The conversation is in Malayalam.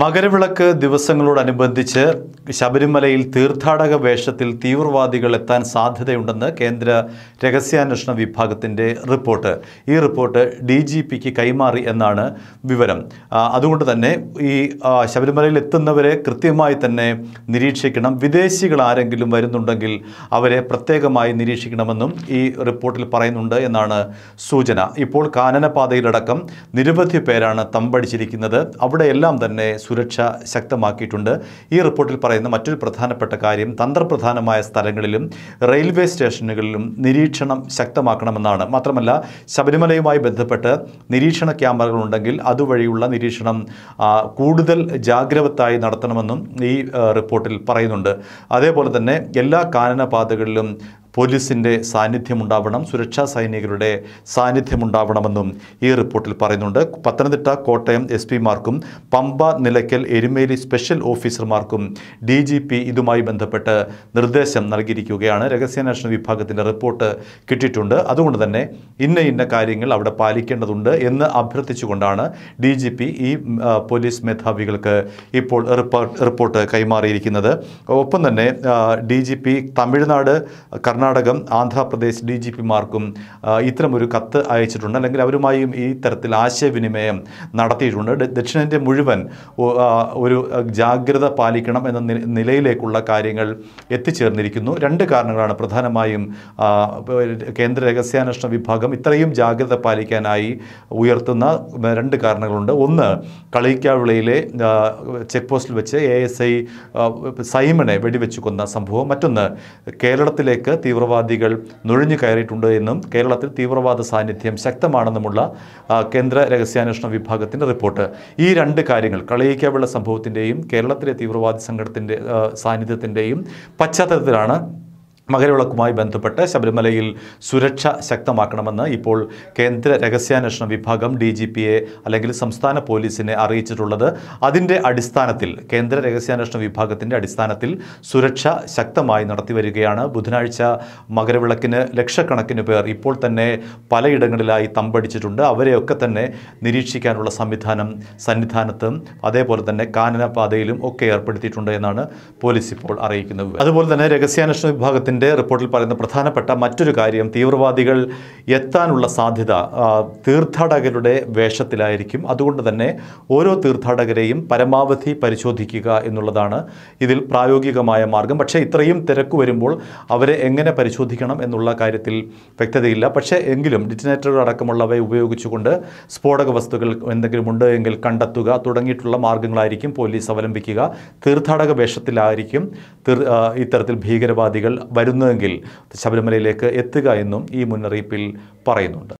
മകരവിളക്ക് ദിവസങ്ങളോടനുബന്ധിച്ച് ശബരിമലയിൽ തീർത്ഥാടക വേഷത്തിൽ തീവ്രവാദികൾ എത്താൻ സാധ്യതയുണ്ടെന്ന് കേന്ദ്ര രഹസ്യാന്വേഷണ വിഭാഗത്തിൻ്റെ റിപ്പോർട്ട് ഈ റിപ്പോർട്ട് ഡി ജി പിക്ക് കൈമാറി എന്നാണ് വിവരം അതുകൊണ്ട് തന്നെ ഈ ശബരിമലയിൽ എത്തുന്നവരെ കൃത്യമായി തന്നെ നിരീക്ഷിക്കണം വിദേശികൾ ആരെങ്കിലും വരുന്നുണ്ടെങ്കിൽ അവരെ പ്രത്യേകമായി നിരീക്ഷിക്കണമെന്നും ഈ റിപ്പോർട്ടിൽ പറയുന്നുണ്ട് എന്നാണ് സൂചന ഇപ്പോൾ കാനനപാതയിലടക്കം നിരവധി പേരാണ് തമ്പടിച്ചിരിക്കുന്നത് അവിടെയെല്ലാം തന്നെ സുരക്ഷ ശക്തമാക്കിയിട്ടുണ്ട് ഈ റിപ്പോർട്ടിൽ പറയുന്ന മറ്റൊരു പ്രധാനപ്പെട്ട കാര്യം തന്ത്രപ്രധാനമായ സ്ഥലങ്ങളിലും റെയിൽവേ സ്റ്റേഷനുകളിലും നിരീക്ഷണം ശക്തമാക്കണമെന്നാണ് മാത്രമല്ല ശബരിമലയുമായി ബന്ധപ്പെട്ട് നിരീക്ഷണ ക്യാമറകളുണ്ടെങ്കിൽ അതുവഴിയുള്ള നിരീക്ഷണം കൂടുതൽ ജാഗ്രവത്തായി നടത്തണമെന്നും ഈ റിപ്പോർട്ടിൽ പറയുന്നുണ്ട് അതേപോലെ തന്നെ എല്ലാ കാനനപാതകളിലും പോലീസിൻ്റെ സാന്നിധ്യമുണ്ടാവണം സുരക്ഷാ സൈനികരുടെ സാന്നിധ്യമുണ്ടാവണമെന്നും ഈ റിപ്പോർട്ടിൽ പറയുന്നുണ്ട് പത്തനംതിട്ട കോട്ടയം എസ് പിമാർക്കും പമ്പ നിലയ്ക്കൽ എരുമേലി സ്പെഷ്യൽ ഓഫീസർമാർക്കും ഡി ജി പി ഇതുമായി ബന്ധപ്പെട്ട് നിർദ്ദേശം നൽകിയിരിക്കുകയാണ് രഹസ്യാന്വേഷണ വിഭാഗത്തിൻ്റെ റിപ്പോർട്ട് കിട്ടിയിട്ടുണ്ട് അതുകൊണ്ട് തന്നെ ഇന്ന ഇന്ന കാര്യങ്ങൾ അവിടെ പാലിക്കേണ്ടതുണ്ട് എന്ന് അഭ്യർത്ഥിച്ചുകൊണ്ടാണ് ഡി ജി പി ഈ പോലീസ് മേധാവികൾക്ക് ഇപ്പോൾ റിപ്പോർട്ട് കൈമാറിയിരിക്കുന്നത് ഒപ്പം തന്നെ D G P Tamil Nadu Karnataka Karnatakam Andhra Pradesh D G പിമാർക്കും ഇത്തരമൊരു കത്ത് അയച്ചിട്ടുണ്ട് അല്ലെങ്കിൽ അവരുമായും ഈ തരത്തിൽ ആശയവിനിമയം നടത്തിയിട്ടുണ്ട് ദക്ഷിണേന്ത്യ മുഴുവൻ ഒരു ജാഗ്രത പാലിക്കണം എന്ന നിലയിലേക്കുള്ള കാര്യങ്ങൾ എത്തിച്ചേർന്നിരിക്കുന്നു രണ്ട് കാരണങ്ങളാണ് പ്രധാനമായും കേന്ദ്ര രഹസ്യാന്വേഷണ വിഭാഗം ഇത്രയും ജാഗ്രത പാലിക്കാനായി ഉയർത്തുന്ന രണ്ട് കാരണങ്ങളുണ്ട് ഒന്ന് കളിക്കാവിളയിലെ ചെക്ക് പോസ്റ്റിൽ വെച്ച് എ എസ് ഐ സൈമനെ വെടിവെച്ചു കൊന്ന സംഭവം മറ്റൊന്ന് കേരളത്തിലേക്ക് തീവ്രവാദികൾ നുഴഞ്ഞു കയറിയിട്ടുണ്ട് എന്നും കേരളത്തിൽ തീവ്രവാദ സാന്നിധ്യം ശക്തമാണെന്നുമുള്ള കേന്ദ്ര രഹസ്യാന്വേഷണ വിഭാഗത്തിൻ്റെ റിപ്പോർട്ട് ഈ രണ്ട് കാര്യങ്ങൾ കളയിക്കാവുള്ള സംഭവത്തിൻ്റെയും കേരളത്തിലെ തീവ്രവാദി സംഘടത്തിൻ്റെ സാന്നിധ്യത്തിൻ്റെയും പശ്ചാത്തലത്തിലാണ് മകരവിളക്കുമായി ബന്ധപ്പെട്ട് ശബരിമലയിൽ സുരക്ഷ ശക്തമാക്കണമെന്ന് ഇപ്പോൾ കേന്ദ്ര രഹസ്യാന്വേഷണ വിഭാഗം ഡി ജി പിയെ അല്ലെങ്കിൽ സംസ്ഥാന പോലീസിനെ അറിയിച്ചിട്ടുള്ളത് അതിൻ്റെ അടിസ്ഥാനത്തിൽ കേന്ദ്ര രഹസ്യാന്വേഷണ വിഭാഗത്തിൻ്റെ അടിസ്ഥാനത്തിൽ സുരക്ഷ ശക്തമായി നടത്തി വരികയാണ് ബുധനാഴ്ച മകരവിളക്കിന് ലക്ഷക്കണക്കിന് പേർ ഇപ്പോൾ തന്നെ പലയിടങ്ങളിലായി തമ്പടിച്ചിട്ടുണ്ട് അവരെയൊക്കെ തന്നെ നിരീക്ഷിക്കാനുള്ള സംവിധാനം സന്നിധാനത്തും അതേപോലെ തന്നെ കാനനപാതയിലും ഒക്കെ ഏർപ്പെടുത്തിയിട്ടുണ്ട് എന്നാണ് പോലീസ് ഇപ്പോൾ അറിയിക്കുന്നത് അതുപോലെ തന്നെ രഹസ്യാന്വേഷണ വിഭാഗത്തിന് അദ്ദേഹത്തിൻ്റെ റിപ്പോർട്ടിൽ പറയുന്ന പ്രധാനപ്പെട്ട മറ്റൊരു കാര്യം തീവ്രവാദികൾ എത്താനുള്ള സാധ്യത തീർത്ഥാടകരുടെ വേഷത്തിലായിരിക്കും അതുകൊണ്ട് തന്നെ ഓരോ തീർത്ഥാടകരെയും പരമാവധി പരിശോധിക്കുക എന്നുള്ളതാണ് ഇതിൽ പ്രായോഗികമായ മാർഗം പക്ഷേ ഇത്രയും തിരക്ക് വരുമ്പോൾ അവരെ എങ്ങനെ പരിശോധിക്കണം എന്നുള്ള കാര്യത്തിൽ വ്യക്തതയില്ല പക്ഷേ എങ്കിലും ഡിറ്റനേറ്ററുകൾ അടക്കമുള്ളവയെ ഉപയോഗിച്ചുകൊണ്ട് സ്ഫോടക വസ്തുക്കൾ എന്തെങ്കിലും ഉണ്ടോ എങ്കിൽ കണ്ടെത്തുക തുടങ്ങിയിട്ടുള്ള മാർഗങ്ങളായിരിക്കും പോലീസ് അവലംബിക്കുക തീർത്ഥാടക വേഷത്തിലായിരിക്കും ഇത്തരത്തിൽ ഭീകരവാദികൾ വരുന്നതെങ്കിൽ ശബരിമലയിലേക്ക് എത്തുക എന്നും ഈ മുന്നറിയിപ്പിൽ പറയുന്നുണ്ട്